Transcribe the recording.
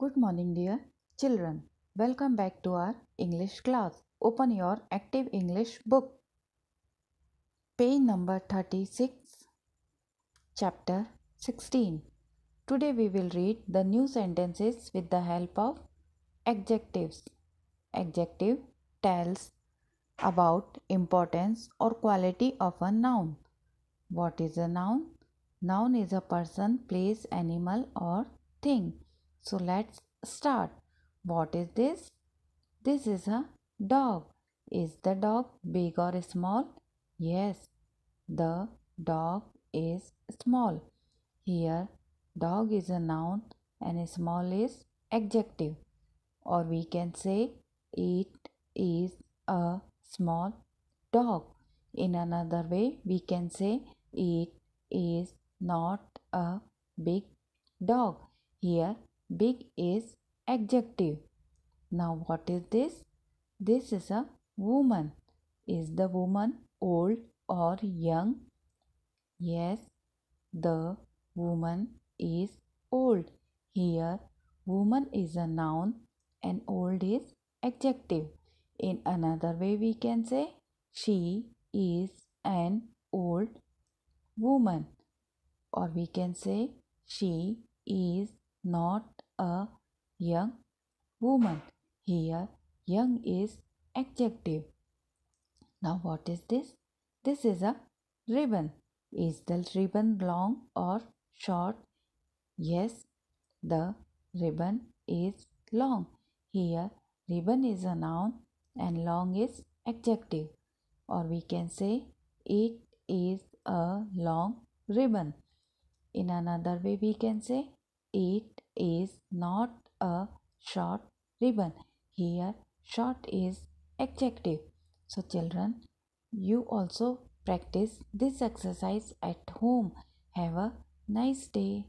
Good morning, dear children. Welcome back to our English class. Open your active English book. Page number 36, chapter 16. Today we will read the new sentences with the help of adjectives. Adjective tells about importance or quality of a noun. What is a noun? Noun is a person, place, animal or thing. So let's start. What is this? This is a dog. Is the dog big or small? Yes, the dog is small. Here, dog is a noun and small is adjective. Or we can say it is a small dog. In another way, we can say it is not a big dog. Here, Big is adjective. Now what is this? This is a woman. Is the woman old or young? Yes, the woman is old. Here, woman is a noun and old is adjective. In another way, we can say she is an old woman or we can say she is not a young woman. Here, young is adjective. Now, what is this? This is a ribbon. Is the ribbon long or short? Yes, the ribbon is long. Here, ribbon is a noun and long is adjective. Or we can say it is a long ribbon. In another way, we can say it is not a short ribbon here short is adjective so children you also practice this exercise at home have a nice day